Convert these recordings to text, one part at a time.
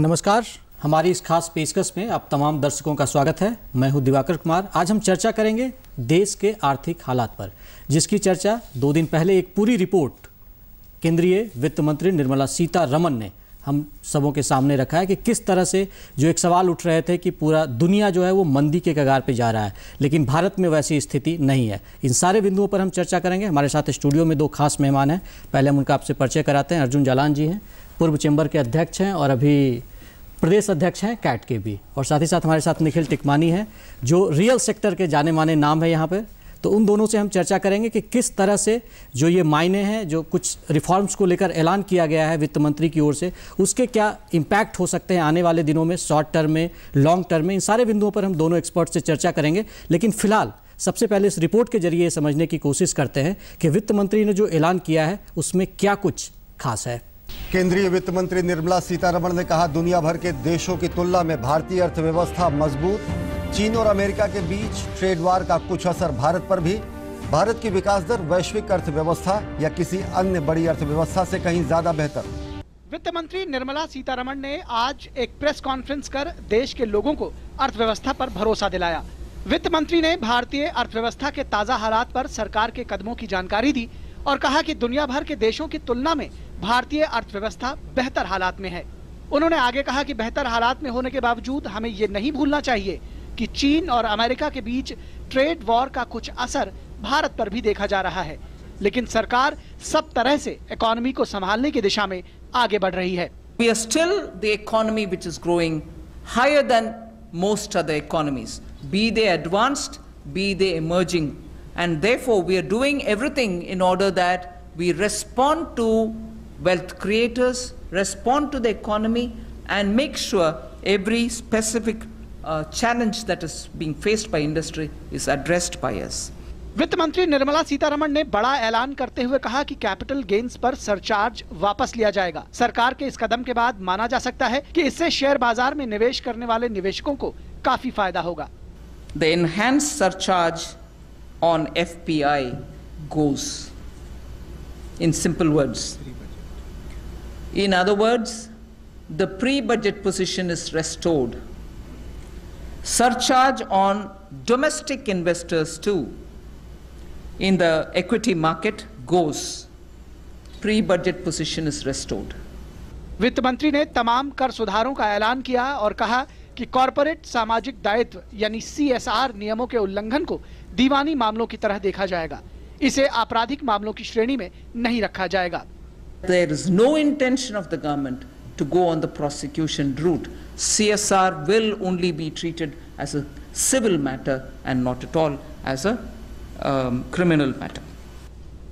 नमस्कार हमारी इस खास पेशकश में आप तमाम दर्शकों का स्वागत है मैं हूं दिवाकर कुमार आज हम चर्चा करेंगे देश के आर्थिक हालात पर जिसकी चर्चा दो दिन पहले एक पूरी रिपोर्ट केंद्रीय वित्त मंत्री निर्मला सीतारमन ने हम सबों के सामने रखा है कि किस तरह से जो एक सवाल उठ रहे थे कि पूरा दुनिया जो है वो मंदी के कगार पर जा रहा है लेकिन भारत में वैसी स्थिति नहीं है इन सारे बिंदुओं पर हम चर्चा करेंगे हमारे साथ स्टूडियो में दो खास मेहमान हैं पहले हम उनका आपसे परिचय कराते हैं अर्जुन जालान जी हैं पूर्व चेंबर के अध्यक्ष हैं और अभी प्रदेश अध्यक्ष हैं कैट के भी और साथ ही साथ हमारे साथ निखिल टिकमानी हैं जो रियल सेक्टर के जाने माने नाम है यहाँ पर तो उन दोनों से हम चर्चा करेंगे कि किस तरह से जो ये मायने हैं जो कुछ रिफॉर्म्स को लेकर ऐलान किया गया है वित्त मंत्री की ओर से उसके क्या इम्पैक्ट हो सकते हैं आने वाले दिनों में शॉर्ट टर्म में लॉन्ग टर्म में इन सारे बिंदुओं पर हम दोनों एक्सपर्ट से चर्चा करेंगे लेकिन फिलहाल सबसे पहले इस रिपोर्ट के जरिए समझने की कोशिश करते हैं कि वित्त मंत्री ने जो ऐलान किया है उसमें क्या कुछ खास है केंद्रीय वित्त मंत्री निर्मला सीतारमण ने कहा दुनिया भर के देशों की तुलना में भारतीय अर्थव्यवस्था मजबूत चीन और अमेरिका के बीच ट्रेड वार का कुछ असर भारत पर भी भारत की विकास दर वैश्विक अर्थव्यवस्था या किसी अन्य बड़ी अर्थव्यवस्था से कहीं ज्यादा बेहतर वित्त मंत्री निर्मला सीतारमण ने आज एक प्रेस कॉन्फ्रेंस कर देश के लोगों को अर्थव्यवस्था पर भरोसा दिलाया वित्त मंत्री ने भारतीय अर्थव्यवस्था के ताजा हालात पर सरकार के कदमों की जानकारी दी और कहा कि दुनिया भर के देशों की तुलना में भारतीय अर्थव्यवस्था बेहतर हालात में है उन्होंने आगे कहा कि बेहतर हालात में होने के बावजूद हमें ये नहीं भूलना चाहिए कि चीन और अमेरिका के बीच ट्रेड वॉर का कुछ असर भारत पर भी देखा जा रहा है लेकिन सरकार सब तरह से इकोनॉमी को संभालने की दिशा में आगे बढ़ रही है we are still the economy which is growing higher than most other economies be they advanced be they emerging And therefore, we are doing everything in order that we respond to wealth creators, respond to the economy, and make sure every specific uh, challenge that is being faced by industry is addressed by us. वित्त मंत्री निर्मला सीतारमण ने बड़ा ऐलान करते हुए कहा कि capital gains पर सरचार्ज वापस लिया जाएगा सरकार के इस कदम के बाद माना जा सकता है कि इससे शेयर बाजार में निवेश करने वाले निवेशकों को काफी फायदा होगा the enhanced surcharge on FPI goes. In simple words. In other words, the pre-budget position is restored. Surcharge on domestic investors too in the equity market goes. Pre-budget position is restored. वित्त मंत्री ने तमाम कर सुधारों का ऐलान किया और कहा कि कॉरपोरेट सामाजिक दायित्व यानी सीएसआर नियमों के उल्लंघन को दीवानी मामलों की तरह देखा जाएगा इसे आपराधिक मामलों की श्रेणी में नहीं रखा जाएगा There is no intention of the government to go on the prosecution route. CSR will only be treated as a civil matter and not at all as a um, criminal matter.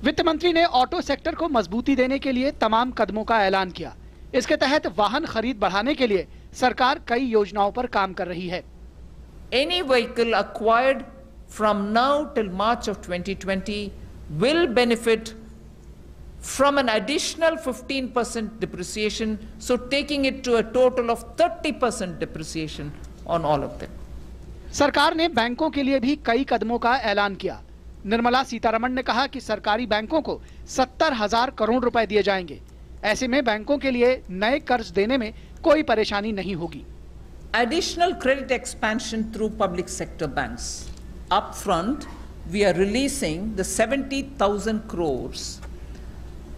वित्त मंत्री ने auto sector को मजबूती देने के लिए तमाम कदमों का ऐलान किया इसके तहत वाहन खरीद बढ़ाने के लिए सरकार कई योजनाओं पर काम कर रही है any vehicle acquired from now till March of 2020 will benefit from an additional 15% depreciation, so taking it to a total of 30% depreciation on all of them. सरकार ने बैंकों के लिए भी कई कदमों का ऐलान किया निर्मला सीतारमण ने कहा कि सरकारी बैंकों को सत्तर हजार करोड़ रुपए दिए जाएंगे ऐसे में बैंकों के लिए नए कर्ज देने में कोई परेशानी नहीं होगी additional credit expansion through public sector banks upfront, we are releasing the 70,000 crores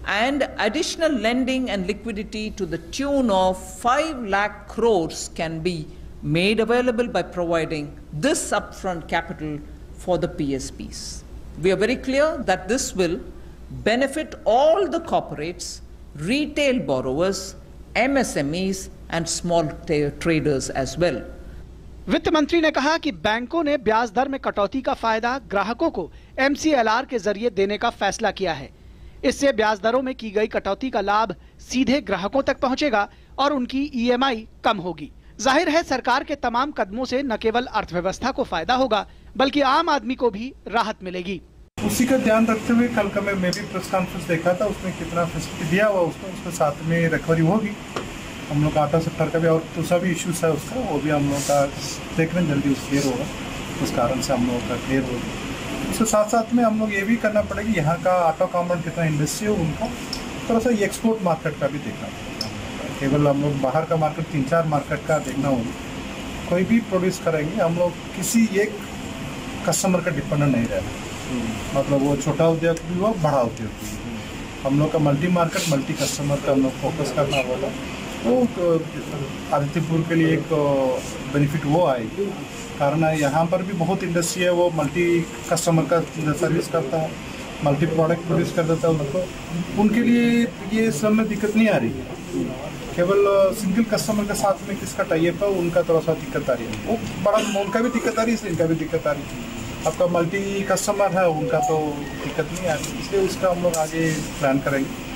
and additional lending and liquidity to the tune of 5 lakh crores can be made available by providing this upfront capital for the PSPs. We are very clear that this will benefit all the corporates, retail borrowers, MSMEs, and small traders as well. वित्त मंत्री ने कहा कि बैंकों ने ब्याज दर में कटौती का फायदा ग्राहकों को एम के जरिए देने का फैसला किया है इससे ब्याज दरों में की गई कटौती का लाभ सीधे ग्राहकों तक पहुंचेगा और उनकी ई e कम होगी जाहिर है सरकार के तमाम कदमों से न केवल अर्थव्यवस्था को फायदा होगा बल्कि आम आदमी को भी राहत मिलेगी उसी का ध्यान रखते हुए कल का मैं भी प्रेस कॉन्फ्रेंस देखा था उसमें कितना दिया हुआ उसमें उसके साथ में रिकवरी होगी हम लोग का आटा सेक्टर का भी और दूसरा भी इश्यूज़ है उसका वो भी हम लोग का ट्रीटमेंट जल्दी क्लियर होगा उस कारण से हम लोगों का क्लियर होगा उसके साथ साथ में हम लोग ये भी करना पड़ेगा यहाँ का आटा कॉम्पोनेंट कितना इंडस्ट्री हो उनका थोड़ा सा एक्सपोर्ट मार्केट का भी देखना केवल हम लोग बाहर का मार्केट तीन चार मार्केट का देखना होगा कोई भी प्रोड्यूस करेंगे हम लोग किसी एक कस्टमर का डिपेंडेंट नहीं रहना मतलब वो छोटा उद्योग भी हो बड़ा उद्योग भी हम लोग का मल्टी मार्केट मल्टी कस्टमर का हम लोग फोकस करना होगा वो तो, आदित्यपुर के लिए एक बेनिफिट वो आएगी कारण यहाँ पर भी बहुत इंडस्ट्री है वो मल्टी कस्टमर का सर्विस करता है मल्टी प्रोडक्ट प्रोड्यूस कर देता है उनको उनके लिए ये सब में दिक्कत नहीं आ रही है केवल सिंगल कस्टमर के साथ में किसका टाइप है उनका थोड़ा सा दिक्कत आ रही है वो बड़ा उनका भी दिक्कत आ रही है इनका भी दिक्कत आ रही है आपका मल्टी कस्टमर है उनका तो दिक्कत नहीं आ रही इसलिए उसका हम लोग आगे प्लान करेंगे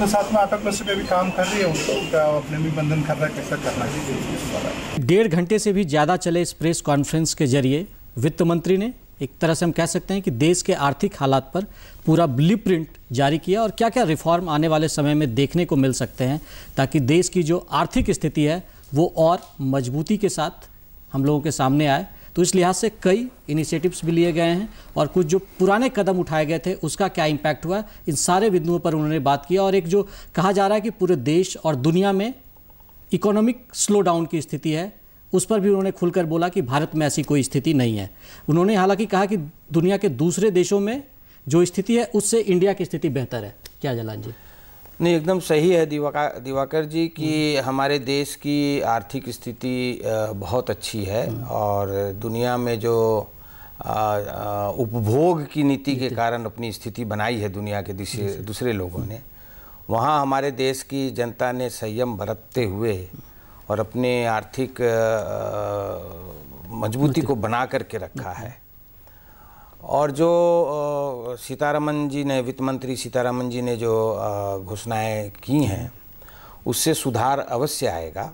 तो साथ में आटा क्लस्टर पे भी काम कर रही है उनका अपने भी बंधन कर रहा है कैसा करना चाहिए डेढ़ घंटे से भी ज़्यादा चले इस प्रेस कॉन्फ्रेंस के जरिए वित्त मंत्री ने एक तरह से हम कह सकते हैं कि देश के आर्थिक हालात पर पूरा प्रिंट जारी किया और क्या क्या रिफॉर्म आने वाले समय में देखने को मिल सकते हैं ताकि देश की जो आर्थिक स्थिति है वो और मजबूती के साथ हम लोगों के सामने आए तो इस लिहाज से कई इनिशिएटिव्स भी लिए गए हैं और कुछ जो पुराने कदम उठाए गए थे उसका क्या इम्पैक्ट हुआ इन सारे बिंदुओं पर उन्होंने बात किया और एक जो कहा जा रहा है कि पूरे देश और दुनिया में इकोनॉमिक स्लो डाउन की स्थिति है उस पर भी उन्होंने खुलकर बोला कि भारत में ऐसी कोई स्थिति नहीं है उन्होंने हालांकि कहा कि दुनिया के दूसरे देशों में जो स्थिति है उससे इंडिया की स्थिति बेहतर है क्या जलान जी नहीं एकदम सही है दिवाका दिवाकर जी कि हम्म। हमारे देश की आर्थिक स्थिति बहुत अच्छी है हम्म। और दुनिया में जो उपभोग की नीति के कारण अपनी स्थिति बनाई है दुनिया के दूसरे दूसरे लोगों ने हम्म। वहाँ हमारे देश की जनता ने संयम बरतते हुए और अपने आर्थिक मजबूती को बना करके रखा है और जो सीतारमन जी ने वित्त मंत्री सीतारमन जी ने जो घोषणाएं की हैं उससे सुधार अवश्य आएगा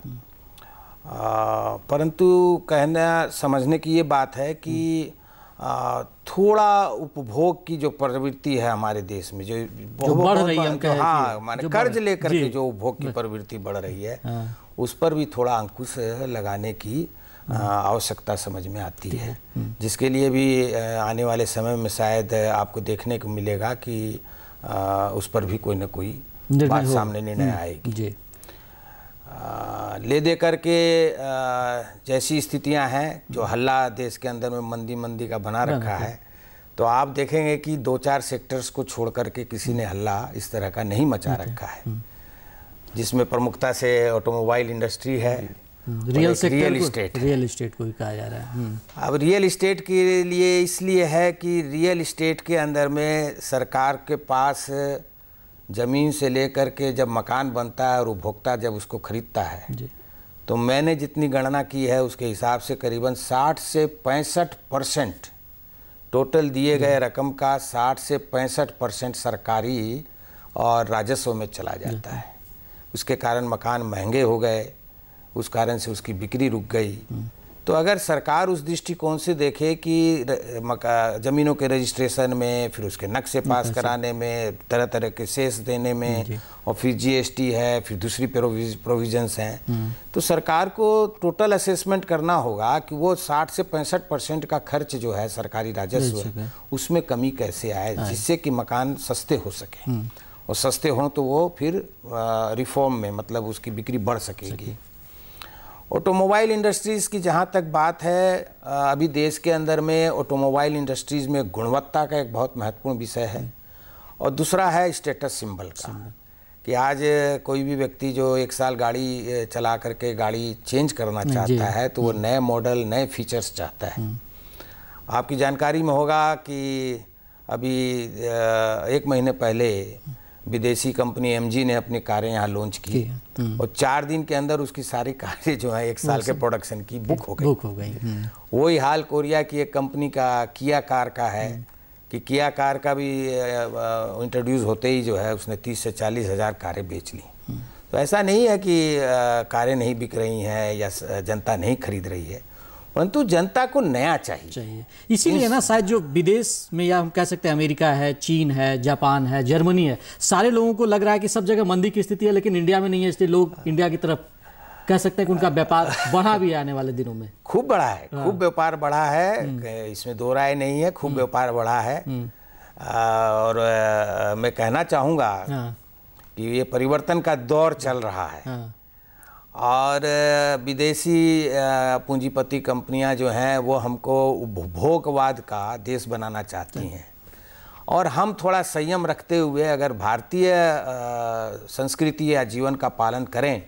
परंतु कहना समझने की ये बात है कि थोड़ा उपभोग की जो प्रवृत्ति है हमारे देश में जो, जो बढ़ रही है तो हाँ माने कर्ज लेकर के जो उपभोग की प्रवृत्ति बढ़ रही है हाँ। उस पर भी थोड़ा अंकुश लगाने की आवश्यकता समझ में आती है हम्म। जिसके लिए भी आने वाले समय में शायद आपको देखने को मिलेगा कि उस पर भी कोई ना कोई बात सामने निर्णय हम्म। आएगी जी ले दे के जैसी स्थितियां हैं जो हम्म। हल्ला देश के अंदर में मंदी मंदी का बना रखा है तो आप देखेंगे कि दो चार सेक्टर्स को छोड़ करके किसी ने हल्ला इस तरह का नहीं मचा रखा है जिसमें प्रमुखता से ऑटोमोबाइल इंडस्ट्री है real real estate real estate को भी कहा जा रहा है hmm. अब रियल इस्टेट के लिए इसलिए है कि रियल इस्टेट के अंदर में सरकार के पास ज़मीन से लेकर के जब मकान बनता है और उपभोक्ता जब उसको खरीदता है तो मैंने जितनी गणना की है उसके हिसाब से करीबन 60 से पैंसठ परसेंट टोटल दिए गए रकम का 60 से पैंसठ परसेंट सरकारी और राजस्व में चला जाता है उसके कारण मकान महंगे हो गए उस कारण से उसकी बिक्री रुक गई हम्म। तो अगर सरकार उस दृष्टिकोण से देखे कि ज़मीनों के रजिस्ट्रेशन में फिर उसके नक्शे पास कराने में तरह तरह के सेस देने में और फिर जीएसटी है फिर दूसरी प्रोविजंस हैं हम्म। तो सरकार को टोटल असेसमेंट करना होगा कि वो 60 से पैंसठ परसेंट का खर्च जो है सरकारी राजस्व है उसमें कमी कैसे आए जिससे कि मकान सस्ते हो सके हम्म। और सस्ते हों तो वो फिर रिफॉर्म में मतलब उसकी बिक्री बढ़ सकेगी ऑटोमोबाइल इंडस्ट्रीज़ की जहाँ तक बात है अभी देश के अंदर में ऑटोमोबाइल इंडस्ट्रीज़ में गुणवत्ता का एक बहुत महत्वपूर्ण विषय है और दूसरा है स्टेटस सिंबल का कि आज कोई भी व्यक्ति जो एक साल गाड़ी चला करके गाड़ी चेंज करना चाहता है तो वो नए मॉडल नए फीचर्स चाहता है हम्म। आपकी जानकारी में होगा कि अभी एक महीने पहले विदेशी कंपनी एमजी ने अपनी कारें यहाँ लॉन्च की हाँ। हम्म। और चार दिन के अंदर उसकी सारी कारें जो है एक साल के प्रोडक्शन की बुक हो गई बुक हो गई हम्म। वही हाल कोरिया की एक कंपनी का किया कार का है हम्म। कि किया कार का भी इंट्रोड्यूस होते ही जो है उसने तीस से चालीस हज़ार कारें बेच ली तो ऐसा नहीं है कि कारें नहीं बिक रही हैं या जनता नहीं खरीद रही है परंतु जनता को नया चाहिए चाहिए इसीलिए ना शायद जो विदेश में या हम कह सकते हैं अमेरिका है चीन है जापान है जर्मनी है सारे लोगों को लग रहा है कि सब जगह मंदी की स्थिति है लेकिन इंडिया में नहीं है इसलिए लोग इंडिया की तरफ कह सकते हैं कि उनका व्यापार बढ़ा भी आने वाले दिनों में खूब बढ़ा है खूब हाँ। व्यापार बढ़ा है हम्म। इसमें दो राय नहीं है खूब हम्म। व्यापार बढ़ा है हम्म। और मैं कहना चाहूंगा हाँ। कि ये परिवर्तन का दौर चल रहा है हाँ। और विदेशी पूंजीपति कंपनियां जो हैं वो हमको उपभोगवाद का देश बनाना चाहती हैं और हम थोड़ा संयम रखते हुए अगर भारतीय संस्कृति या जीवन का पालन करें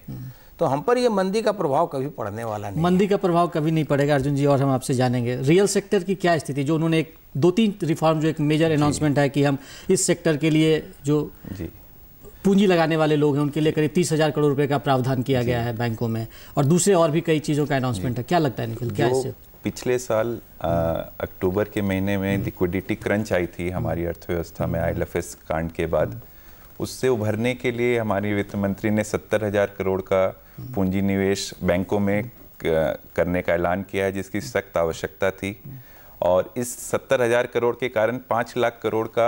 तो हम पर यह मंदी का प्रभाव कभी पड़ने वाला नहीं मंदी का प्रभाव कभी नहीं पड़ेगा अर्जुन जी और हम आपसे जानेंगे रियल सेक्टर की क्या स्थिति जो उन्होंने एक दो तीन रिफॉर्म जो एक मेजर अनाउंसमेंट है कि हम इस सेक्टर के लिए जो पूंजी लगाने वाले लोग हैं उनके लिए करीब तीस हज़ार करोड़ रुपए का प्रावधान किया गया है बैंकों में और दूसरे और भी कई चीज़ों का अनाउंसमेंट है क्या लगता है निखिल क्या इससे पिछले साल अक्टूबर के महीने में लिक्विडिटी हम्म। क्रंच आई थी हमारी हम्म। अर्थव्यवस्था में आई हम्म। कांड के बाद उससे उभरने के लिए हमारी वित्त मंत्री ने सत्तर हज़ार करोड़ का पूंजी निवेश बैंकों में करने का ऐलान किया है जिसकी सख्त आवश्यकता थी और इस सत्तर हज़ार करोड़ के कारण पाँच लाख करोड़ का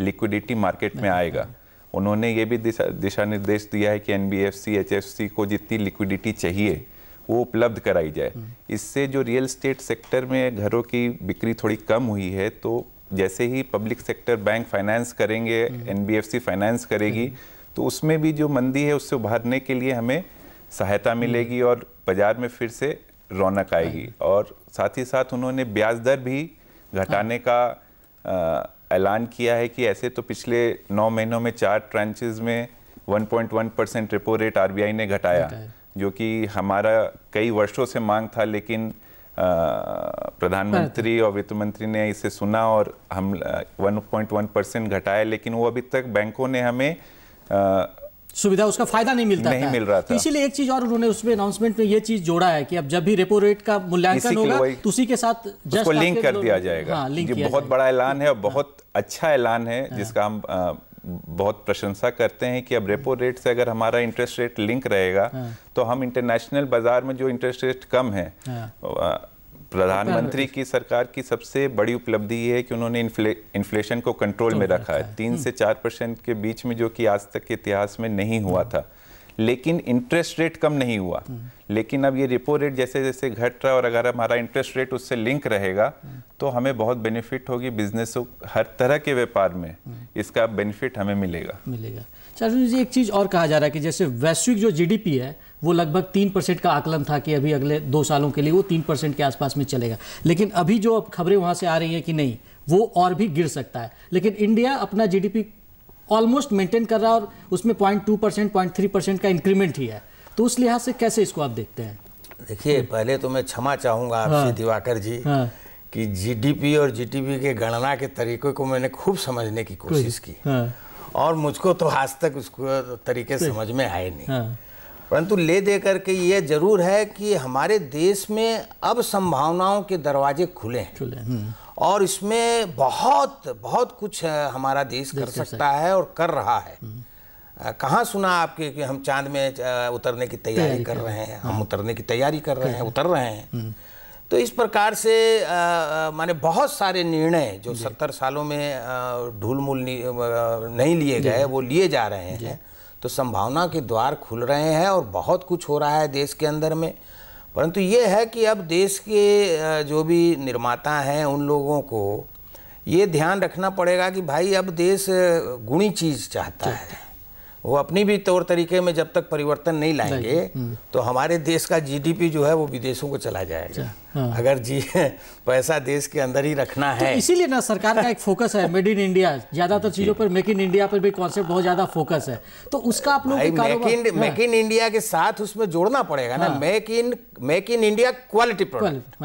लिक्विडिटी मार्केट में आएगा उन्होंने ये भी दिशा दिशा निर्देश दिया है कि एन बी को जितनी लिक्विडिटी चाहिए वो उपलब्ध कराई जाए हम्म। इससे जो रियल स्टेट सेक्टर में घरों की बिक्री थोड़ी कम हुई है तो जैसे ही पब्लिक सेक्टर बैंक फाइनेंस करेंगे एन हम्म। फाइनेंस करेगी हम्म। तो उसमें भी जो मंदी है उससे उभारने के लिए हमें सहायता मिलेगी और बाज़ार में फिर से रौनक आएगी और साथ ही साथ उन्होंने ब्याज दर भी घटाने हाँ। का आ, ऐलान किया है कि ऐसे तो पिछले नौ महीनों में चार ट्रांचेज में 1.1 परसेंट रेपो रेट आरबीआई ने घटाया जो कि हमारा कई वर्षों से मांग था लेकिन प्रधानमंत्री और वित्त मंत्री ने इसे सुना और हम 1.1 परसेंट घटाया लेकिन वो अभी तक बैंकों ने हमें सुविधा उसका फायदा नहीं मिलता नहीं मिल रहा तो था तो इसीलिए एक चीज और उन्होंने उसमें अनाउंसमेंट में ये चीज जोड़ा है कि अब जब भी रेपो रेट का मूल्यांकन होगा तो उसी के साथ उसको लिंक कर दिया जाएगा हाँ, लिंक ये बहुत बड़ा ऐलान है और बहुत अच्छा ऐलान है हाँ। जिसका हम बहुत प्रशंसा करते हैं कि अब रेपो रेट हाँ। से अगर हमारा इंटरेस्ट रेट लिंक रहेगा हाँ। तो हम इंटरनेशनल बाजार में जो इंटरेस्ट रेट कम है प्रधानमंत्री की सरकार की सबसे बड़ी उपलब्धि ये है कि उन्होंने इन्फ्ले, इन्फ्लेशन को कंट्रोल में रखा है तीन से हम्म। चार परसेंट के बीच में जो कि आज तक के इतिहास में नहीं हुआ था लेकिन इंटरेस्ट रेट कम नहीं हुआ हम्म। लेकिन अब ये रिपो रेट जैसे जैसे घट रहा है और अगर हमारा इंटरेस्ट रेट उससे लिंक रहेगा हम्म। तो हमें बहुत बेनिफिट होगी बिजनेसों हर तरह के व्यापार में इसका बेनिफिट हमें मिलेगा मिलेगा चार एक चीज़ और कहा जा रहा है कि जैसे वैश्विक जो जीडीपी है वो लगभग तीन परसेंट का आकलन था कि अभी अगले दो सालों के लिए वो तीन परसेंट के आसपास में चलेगा लेकिन अभी जो खबरें वहाँ से आ रही हैं कि नहीं वो और भी गिर सकता है लेकिन इंडिया अपना जीडीपी ऑलमोस्ट मेंटेन कर रहा है और उसमें point two percent point three percent का इंक्रीमेंट ही है तो उस लिहाज से कैसे इसको आप देखते हैं देखिए पहले तो मैं क्षमा चाहूँगा आपसे हाँ, दिवाकर जी हाँ, कि जीडीपी और जीडीपी के गणना के तरीके को मैंने खूब समझने की कोशिश की हाँ, और मुझको तो आज तक उसको तरीके समझ में आए नहीं हाँ, परंतु ले दे करके के ये जरूर है कि हमारे देश में अब संभावनाओं के दरवाजे खुले खुले हम्म। और इसमें बहुत बहुत कुछ हमारा देश कर सकता है और कर रहा है हम्म। कहाँ सुना आपके कि हम चांद में उतरने की तैयारी कर रहे हैं हम उतरने की तैयारी कर रहे हैं उतर रहे हैं हम्म। तो इस प्रकार से माने बहुत सारे निर्णय जो सत्तर सालों में ढूलमुल नहीं लिए गए वो लिए जा रहे हैं तो संभावना के द्वार खुल रहे हैं और बहुत कुछ हो रहा है देश के अंदर में परंतु ये है कि अब देश के जो भी निर्माता हैं उन लोगों को ये ध्यान रखना पड़ेगा कि भाई अब देश गुणी चीज़ चाहता है वो अपनी भी तौर तरीके में जब तक परिवर्तन नहीं लाएंगे हम्म। तो हमारे देश का जीडीपी जो है वो विदेशों को चला जाएगा अच्छा। हाँ। अगर जी पैसा देश के अंदर ही रखना तो है तो इसीलिए ना सरकार का एक फोकस है मेड इन इंडिया ज्यादातर तो चीजों पर मेक इन इंडिया पर भी कॉन्सेप्ट बहुत ज्यादा फोकस है तो उसका आप लोग make in make in India के साथ उसमें जोड़ना पड़ेगा ना make in make in India quality product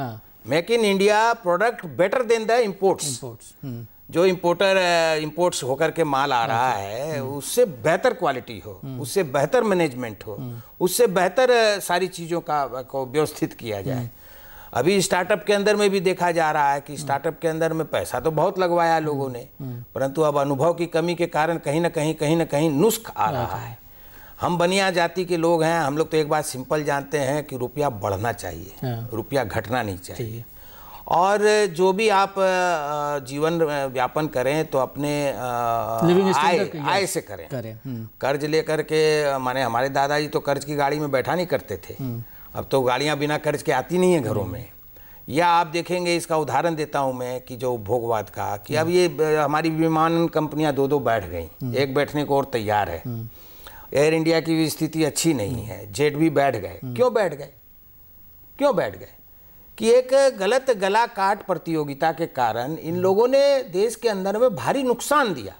make in India product better than the import import जो इम्पोर्टर इम्पोर्ट्स eh, होकर के माल आ हाँ। रहा है हाँ। उससे बेहतर क्वालिटी हो हाँ। उससे बेहतर मैनेजमेंट हो उससे बेहतर eh, सारी चीज़ों का को व्यवस्थित किया जाए अभी स्टार्टअप के अंदर में भी देखा जा रहा है कि स्टार्टअप हम्म। के अंदर में पैसा तो बहुत लगवाया लोगों ने हम्म। हम्म। परंतु अब अनुभव की कमी के कारण कहीं ना कहीं कहीं ना कहीं नुस्ख आ रहा है हम बनिया जाति के लोग हैं हम लोग तो एक बात सिंपल जानते हैं कि रुपया बढ़ना चाहिए हाँ। रुपया घटना नहीं चाहिए और जो भी आप जीवन व्यापन करें तो अपने आय आय से करें, करें कर्ज लेकर के माने हमारे दादाजी तो कर्ज की गाड़ी में बैठा नहीं करते थे अब तो गाड़ियाँ बिना कर्ज के आती नहीं है घरों में या आप देखेंगे इसका उदाहरण देता हूं मैं कि जो उपभोगवाद का कि अब ये हमारी विमान कंपनियां दो दो बैठ गई हम्म। एक बैठने को और तैयार है हम्म। एयर इंडिया की भी स्थिति अच्छी नहीं है जेट भी बैठ गए हम्म। क्यों बैठ गए क्यों बैठ गए कि एक गलत गला काट प्रतियोगिता के कारण इन लोगों ने देश के अंदर में भारी नुकसान दिया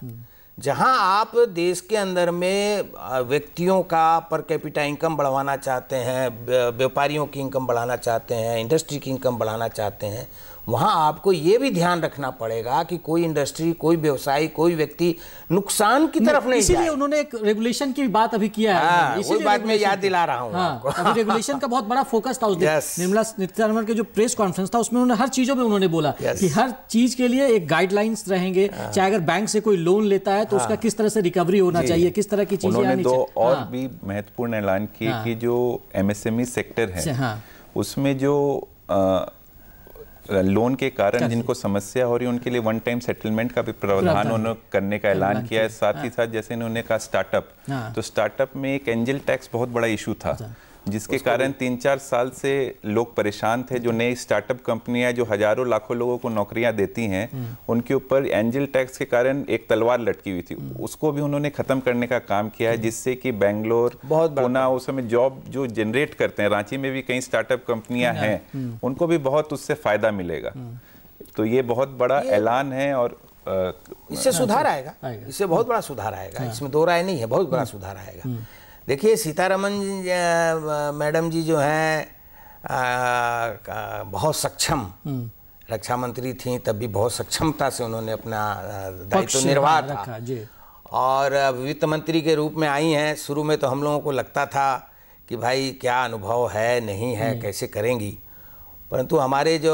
जहां आप देश के अंदर में व्यक्तियों का पर कैपिटा इनकम बढ़वाना चाहते हैं व्यापारियों की इनकम बढ़ाना चाहते हैं इंडस्ट्री की इनकम बढ़ाना चाहते हैं वहाँ आपको ये भी ध्यान रखना पड़ेगा कि कोई इंडस्ट्री कोई व्यवसाय कोई व्यक्ति नुकसान की तरफ नहीं इसीलिए उन्होंने एक रेगुलेशन की बात अभी किया है हाँ, इसी बात में याद दिला रहा हूँ रेगुलेशन हाँ, का बहुत बड़ा फोकस था उस दिन निर्मला सीतारमण के जो प्रेस कॉन्फ्रेंस था उसमें उन्होंने हर चीजों में उन्होंने बोला की हर चीज के लिए एक गाइडलाइंस रहेंगे हाँ। चाहे अगर बैंक से कोई लोन लेता है तो उसका किस तरह से रिकवरी होना चाहिए किस तरह की चीजें दो और भी महत्वपूर्ण ऐलान किए कि जो एमएसएमई सेक्टर e है उसमें जो लोन के कारण जिनको समस्या हो रही है उनके लिए वन टाइम सेटलमेंट का भी प्रावधान उन्होंने करने का ऐलान किया है साथ ही हाँ। साथ जैसे इन्होंने कहा स्टार्टअप हाँ। तो स्टार्टअप में एक एंजल टैक्स बहुत बड़ा इशू था अच्छा। जिसके कारण तीन चार साल से लोग परेशान थे जो नई स्टार्टअप कंपनियां जो हजारों लाखों लोगों को नौकरियां देती हैं हम्म। उनके ऊपर एंजल टैक्स के कारण एक तलवार लटकी हुई थी हम्म। उसको भी उन्होंने खत्म करने का काम किया है हम्म। जिससे कि बेंगलोर पुना उस समय जॉब जो जनरेट करते हैं रांची में भी कई स्टार्टअप कंपनियां हैं उनको भी बहुत उससे फायदा मिलेगा तो ये बहुत बड़ा ऐलान है और इससे सुधार हाँ आएगा इससे बहुत बड़ा सुधार आएगा हाँ। इसमें दो राय नहीं है बहुत बड़ा सुधार आएगा देखिए सीतारमन मैडम जी जो हैं बहुत सक्षम हम्म। रक्षा मंत्री थी तब भी बहुत सक्षमता से उन्होंने अपना दायित्व तो निर्वाह था और वित्त मंत्री के रूप में आई हैं शुरू में तो हम लोगों को लगता था कि भाई क्या अनुभव है नहीं है हम्म। कैसे करेंगी परंतु हमारे जो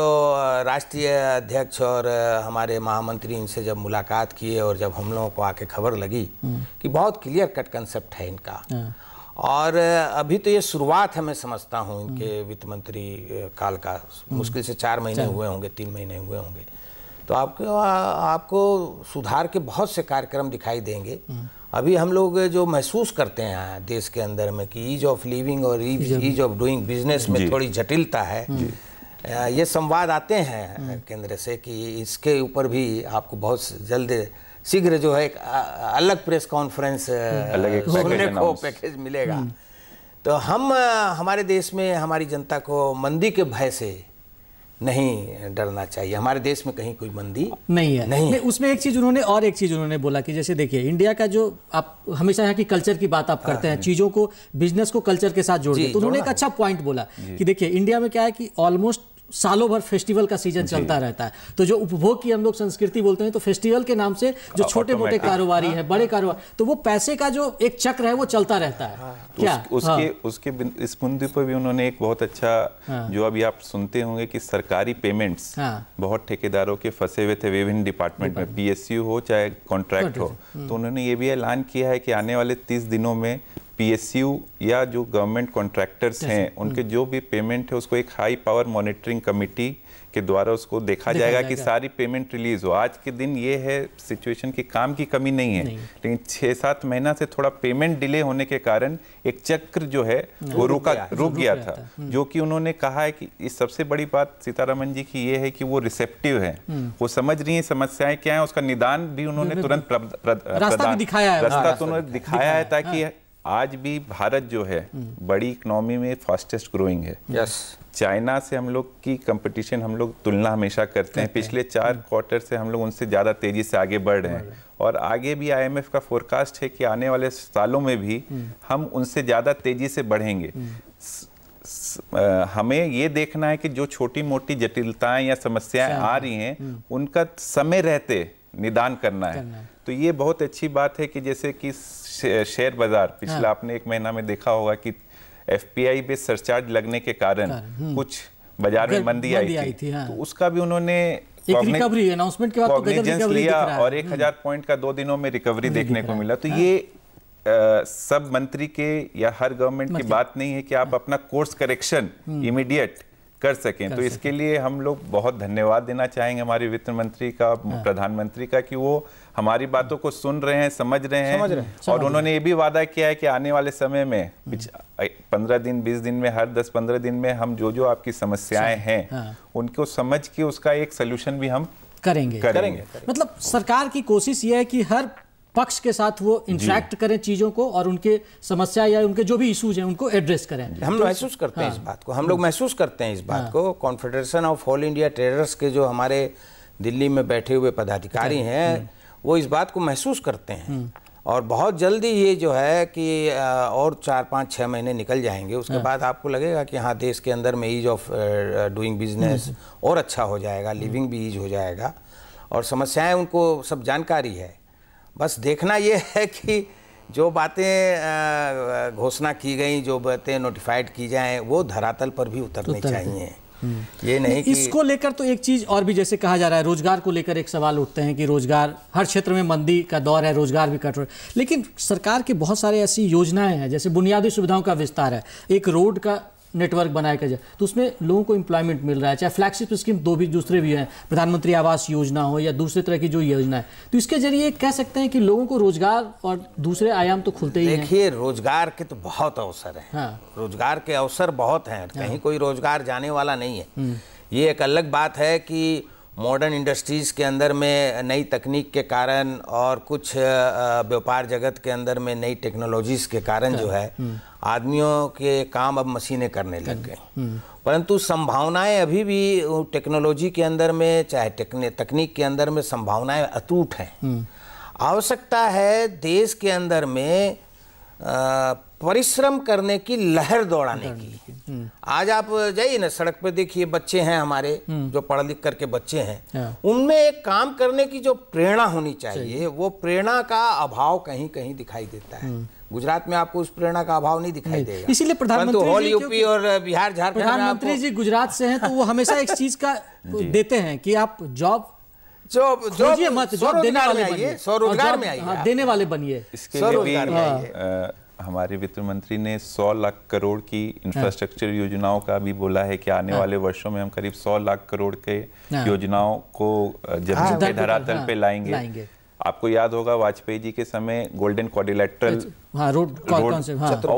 राष्ट्रीय अध्यक्ष और हमारे महामंत्री इनसे जब मुलाकात किए और जब हम लोगों को आके खबर लगी हम्म। कि बहुत क्लियर कट कंसेप्ट है इनका हाँ। और अभी तो ये शुरुआत है मैं समझता हूँ इनके हम्म। वित्त मंत्री काल का मुश्किल से चार महीने हुए होंगे तीन महीने हुए होंगे तो आपको आपको सुधार के बहुत से कार्यक्रम दिखाई देंगे हम्म। अभी हम लोग जो महसूस करते हैं देश के अंदर में कि ईज ऑफ लिविंग और ईज ऑफ डूइंग बिजनेस में थोड़ी जटिलता है ये संवाद आते हैं हम्म। केंद्र से कि इसके ऊपर भी आपको बहुत जल्द शीघ्र जो है एक अलग प्रेस कॉन्फ्रेंस सुनने हम्म। को पैकेज मिलेगा हम्म। तो हम हमारे देश में हमारी जनता को मंदी के भय से नहीं डरना चाहिए हमारे देश में कहीं कोई मंदी नहीं है नहीं, नहीं उसमें एक चीज़ उन्होंने और एक चीज़ उन्होंने बोला कि जैसे देखिए इंडिया का जो आप हमेशा यहाँ की कल्चर की बात आप हाँ, करते हैं हाँ। चीज़ों को बिजनेस को कल्चर के साथ जोड़िए तो उन्होंने एक अच्छा पॉइंट बोला कि देखिए इंडिया में क्या है कि ऑलमोस्ट सालों भर फेस्टिवल का सीजन चलता रहता है तो जो उपभोग की हम लोग संस्कृति बोलते हैं तो फेस्टिवल के नाम से जो छोटे मोटे हाँ। कारोबारी हैं बड़े कारोबार तो वो पैसे का जो एक चक्र है वो चलता रहता है हाँ। तो क्या उसके हाँ। उसके इस मुद्दे पर भी उन्होंने एक बहुत अच्छा जो अभी आप सुनते होंगे की सरकारी पेमेंट्स बहुत ठेकेदारों के फंसे हुए थे विभिन्न डिपार्टमेंट में पीएसयू हो चाहे कॉन्ट्रैक्ट हो तो उन्होंने ये भी ऐलान किया है कि आने वाले तीस दिनों में पीएसयू या जो गवर्नमेंट कॉन्ट्रैक्टर्स हैं उनके hmm. जो भी पेमेंट है उसको एक हाई पावर मॉनिटरिंग कमेटी के द्वारा उसको देखा जाएगा, जाएगा कि सारी पेमेंट रिलीज हो आज के दिन ये है सिचुएशन की काम की कमी नहीं है नहीं। लेकिन छः सात महीना से थोड़ा पेमेंट डिले होने के कारण एक चक्र जो है hmm. वो रुका रुक गया था hmm. जो कि उन्होंने कहा है कि इस सबसे बड़ी बात सीतारामन जी की ये है कि वो रिसेप्टिव है वो समझ रही है समस्याएं क्या है उसका निदान भी उन्होंने तुरंत रास्ता हाँ, तो उन्होंने दिखाया है ताकि हाँ। आज भी भारत जो है हम्म। बड़ी इकोनॉमी में फास्टेस्ट ग्रोइंग है यस हम्म। चाइना से हम लोग की कंपटीशन हम लोग तुलना हमेशा करते हैं पिछले चार क्वार्टर हम्म। से हम लोग उनसे ज़्यादा तेज़ी से आगे बढ़ रहे हैं और आगे भी आईएमएफ का फोरकास्ट है कि आने वाले सालों में भी हम उनसे ज़्यादा तेज़ी से बढ़ेंगे हमें ये देखना है कि जो छोटी मोटी जटिलताएं या समस्याएं आ रही हैं उनका समय रहते निदान करना है तो ये बहुत अच्छी बात है कि जैसे कि शेयर बाजार पिछला हाँ। आपने एक महीना में देखा होगा कि एफपीआई पे सरचार्ज लगने के कारण हम्म। कुछ बाजार में मंदी आई थी, थी हाँ। तो उसका भी उन्होंने रिकवरी अनाउंसमेंट के बाद तो लिया और एक हम्म। हजार पॉइंट का दो दिनों में रिकवरी देखने को मिला तो हाँ। ये सब मंत्री के या हर गवर्नमेंट की मतलब बात नहीं है कि आप हाँ। अपना कोर्स करेक्शन इमीडिएट कर सकें कर तो इसके लिए हम लोग बहुत धन्यवाद देना चाहेंगे हमारे वित्त मंत्री का हाँ। प्रधानमंत्री का कि वो हमारी बातों को सुन रहे हैं समझ रहे हैं समझ रहे समझ और उन्होंने ये भी वादा किया है कि आने वाले समय में हाँ। पंद्रह दिन बीस दिन में हर दस पंद्रह दिन में हम जो जो आपकी समस्याएं हैं हाँ। उनको समझ के उसका एक सोल्यूशन भी हम करेंगे करेंगे, करेंगे। मतलब सरकार की कोशिश ये है कि हर पक्ष के साथ वो इंटरेक्ट करें चीज़ों को और उनके समस्या या उनके जो भी इश्यूज हैं उनको एड्रेस करें हम तो महसूस करते हाँ, हैं इस हाँ। बात को हम लोग महसूस करते हैं इस बात हाँ, को confederation of all India traders के जो हमारे दिल्ली में बैठे हुए पदाधिकारी अच्छा। हैं हम्म। वो इस बात को महसूस करते हैं हम्म। और बहुत जल्दी ये जो है कि और चार पाँच छः महीने निकल जाएंगे उसके हाँ। बाद आपको लगेगा कि हाँ देश के अंदर में ईज ऑफ डूइंग बिजनेस और अच्छा हो जाएगा लिविंग भी ईज हो जाएगा और समस्याएं उनको सब जानकारी है बस देखना ये है कि जो बातें घोषणा की गई जो बातें नोटिफाइड की जाएं वो धरातल पर भी उतरनी चाहिए हम्म। ये नहीं कि... इसको लेकर तो एक चीज और भी जैसे कहा जा रहा है रोजगार को लेकर एक सवाल उठते हैं कि रोजगार हर क्षेत्र में मंदी का दौर है रोजगार भी है लेकिन सरकार के बहुत सारे ऐसी योजनाएं हैं जैसे बुनियादी सुविधाओं का विस्तार है एक रोड का नेटवर्क बनाया गया तो उसमें लोगों को इंप्लॉयमेंट मिल रहा है चाहे फ्लैगशिप स्कीम दो भी दूसरे भी हैं प्रधानमंत्री आवास योजना हो या दूसरे तरह की जो योजना है तो इसके जरिए कह सकते हैं कि लोगों को रोजगार और दूसरे आयाम तो खुलते ही देखिए रोजगार के तो बहुत अवसर हैं हाँ। रोजगार के अवसर बहुत हैं हाँ। कहीं कोई रोजगार जाने वाला नहीं है हम्म। ये एक अलग बात है कि मॉडर्न इंडस्ट्रीज़ के अंदर में नई तकनीक के कारण और कुछ व्यापार जगत के अंदर में नई टेक्नोलॉजीज़ के कारण जो हाँ, है हम्म। आदमियों के काम अब मशीनें करने लग गई हम्म, हम्म। परंतु संभावनाएं अभी भी टेक्नोलॉजी के अंदर में चाहे तकनीक के अंदर में संभावनाएं अटूट हैं आवश्यकता है देश के अंदर में परिश्रम करने की लहर दौड़ाने की हम्म। आज आप जाइए ना सड़क पर देखिए बच्चे हैं हमारे हम्म। जो पढ़ लिख करके बच्चे हैं हाँ। उनमें एक काम करने की जो प्रेरणा होनी चाहिए वो प्रेरणा का अभाव कहीं कहीं दिखाई देता है हम्म। गुजरात में आपको उस प्रेरणा का अभाव नहीं दिखाई देगा इसीलिए प्रधानमंत्री यूपी और बिहार झारखंड प्रधानमंत्री जी गुजरात से हैं तो वो हमेशा एक चीज का देते हैं कि आप जॉब जो जो मत जॉब देने वाले आइए स्वरोजगार में आइए हाँ, हाँ, देने वाले बनिए इसके लिए हाँ। हमारे वित्त मंत्री ने 100 लाख करोड़ की इंफ्रास्ट्रक्चर योजनाओं का भी बोला है कि आने वाले वर्षों में हम करीब 100 लाख करोड़ के योजनाओं को जमीन के धरातल पे लाएंगे आपको याद होगा वाजपेयी जी के समय गोल्डन कॉर्डिलेटरल रोड,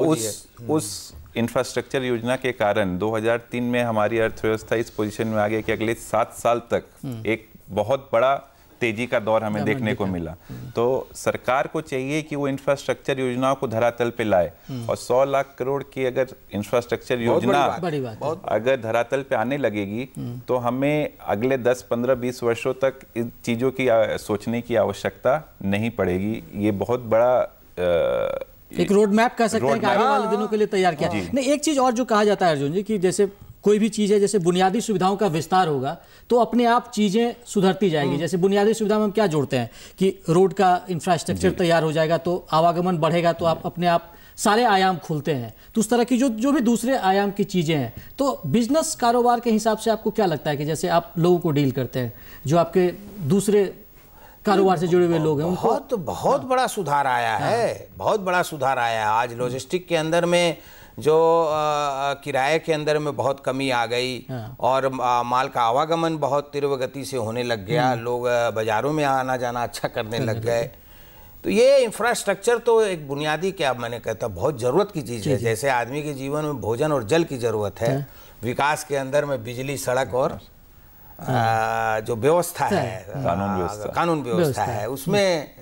उस उस इंफ्रास्ट्रक्चर योजना के कारण 2003 में हमारी अर्थव्यवस्था इस पोजीशन में आ गई कि अगले सात साल तक हम्म। एक बहुत बड़ा तेजी का दौर हमें देखने को मिला तो सरकार को चाहिए कि वो इंफ्रास्ट्रक्चर योजनाओं को धरातल पे लाए हम्म। और 100 लाख करोड़ की अगर इंफ्रास्ट्रक्चर योजना बड़ी बात, बड़ी बात अगर धरातल पे आने लगेगी हम्म। तो हमें अगले 10, 15, 20 वर्षों तक इन चीज़ों की सोचने की आवश्यकता नहीं पड़ेगी ये बहुत बड़ा आ, एक रोड मैप कह सकते हैं कि आगे वाले दिनों के लिए तैयार किया हाँ। नहीं एक चीज़ और जो कहा जाता है अर्जुन जी की जैसे कोई भी चीज़ है जैसे बुनियादी सुविधाओं का विस्तार होगा तो अपने आप चीज़ें सुधरती जाएगी हम्म। जैसे बुनियादी सुविधा में हम क्या जोड़ते हैं कि रोड का इंफ्रास्ट्रक्चर तैयार हो जाएगा तो आवागमन बढ़ेगा तो आप अपने आप सारे आयाम खुलते हैं तो उस तरह की जो जो भी दूसरे आयाम की चीज़ें हैं तो बिजनेस कारोबार के हिसाब से आपको क्या लगता है कि जैसे आप लोगों को डील करते हैं जो आपके दूसरे कारोबार से जुड़े हुए लोग हैं बहुत बहुत हाँ। बड़ा सुधार आया हाँ। है बहुत बड़ा सुधार आया है आज लॉजिस्टिक के अंदर में जो किराए के अंदर में बहुत कमी आ गई हाँ। और आ, माल का आवागमन बहुत तीव्र गति से होने लग गया हम्म। लोग बाज़ारों में आना जाना अच्छा करने लग गए तो ये इंफ्रास्ट्रक्चर तो एक बुनियादी क्या मैंने कहता बहुत ज़रूरत की चीज़ है जैसे आदमी के जीवन में भोजन और जल की ज़रूरत है हाँ। विकास के अंदर में बिजली सड़क और हाँ। जो व्यवस्था हाँ। है कानून व्यवस्था है उसमें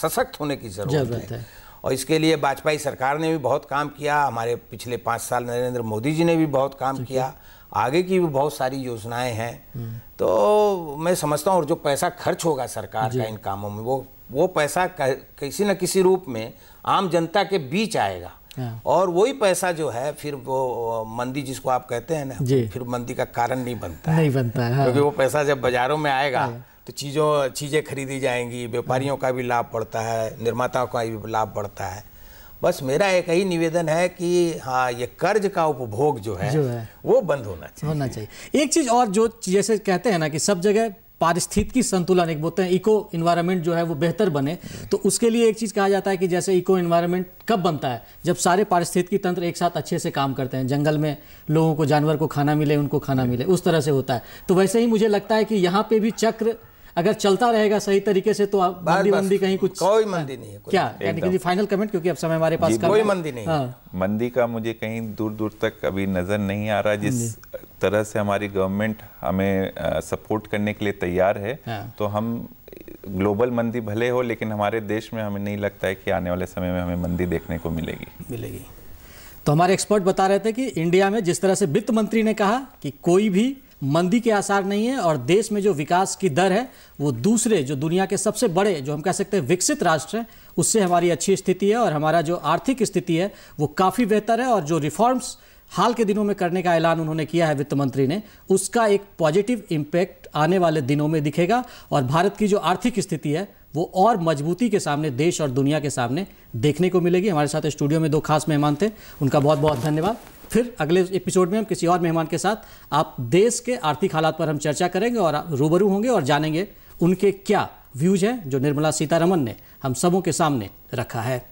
सशक्त होने की जरूरत है और इसके लिए वाजपेयी सरकार ने भी बहुत काम किया हमारे पिछले पाँच साल नरेंद्र मोदी जी ने भी बहुत काम किया आगे की भी बहुत सारी योजनाएं हैं हम्म। तो मैं समझता हूँ और जो पैसा खर्च होगा सरकार का इन कामों में वो वो पैसा किसी न किसी रूप में आम जनता के बीच आएगा हाँ। और वही पैसा जो है फिर वो मंदी जिसको आप कहते हैं ना फिर मंदी का कारण नहीं बनता नहीं बनता है हाँ। क्योंकि वो पैसा जब बाजारों में आएगा हाँ। तो चीज़ों चीज़ें खरीदी जाएंगी व्यापारियों का भी लाभ पड़ता है निर्माताओं का भी लाभ पड़ता है बस मेरा एक ही निवेदन है कि हाँ ये कर्ज का उपभोग जो है, जो है वो बंद होना चाहिए होना चाहिए एक चीज़ और जो जैसे कहते हैं ना कि सब जगह पारिस्थितिकी संतुलन एक बोलते हैं इको इन्वायरमेंट जो है वो बेहतर बने तो उसके लिए एक चीज़ कहा जाता है कि जैसे इको इन्वायरमेंट कब बनता है जब सारे पारिस्थितिकी तंत्र एक साथ अच्छे से काम करते हैं जंगल में लोगों को जानवर को खाना मिले उनको खाना मिले उस तरह से होता है तो वैसे ही मुझे लगता है कि यहाँ पे भी चक्र अगर चलता रहेगा सही तरीके से तो मंदी मंदी कहीं कुछ कोई मंदी नहीं है क्या यानी फाइनल कमेंट क्योंकि अब समय हमारे पास कोई मंदी नहीं हाँ। मंदी का मुझे कहीं दूर दूर तक अभी नजर नहीं आ रहा जिस तरह से हमारी गवर्नमेंट हमें सपोर्ट करने के लिए तैयार है हाँ। तो हम ग्लोबल मंदी भले हो लेकिन हमारे देश में हमें नहीं लगता है कि आने वाले समय में हमें मंदी देखने को मिलेगी मिलेगी तो हमारे एक्सपर्ट बता रहे थे कि इंडिया में जिस तरह से वित्त मंत्री ने कहा कि कोई भी मंदी के आसार नहीं है और देश में जो विकास की दर है वो दूसरे जो दुनिया के सबसे बड़े जो हम कह सकते हैं विकसित राष्ट्र हैं उससे हमारी अच्छी स्थिति है और हमारा जो आर्थिक स्थिति है वो काफ़ी बेहतर है और जो रिफॉर्म्स हाल के दिनों में करने का ऐलान उन्होंने किया है वित्त मंत्री ने उसका एक पॉजिटिव इम्पैक्ट आने वाले दिनों में दिखेगा और भारत की जो आर्थिक स्थिति है वो और मजबूती के सामने देश और दुनिया के सामने देखने को मिलेगी हमारे साथ स्टूडियो में दो खास मेहमान थे उनका बहुत बहुत धन्यवाद फिर अगले एपिसोड में हम किसी और मेहमान के साथ आप देश के आर्थिक हालात पर हम चर्चा करेंगे और रूबरू होंगे और जानेंगे उनके क्या व्यूज हैं जो निर्मला सीतारमन ने हम सबों के सामने रखा है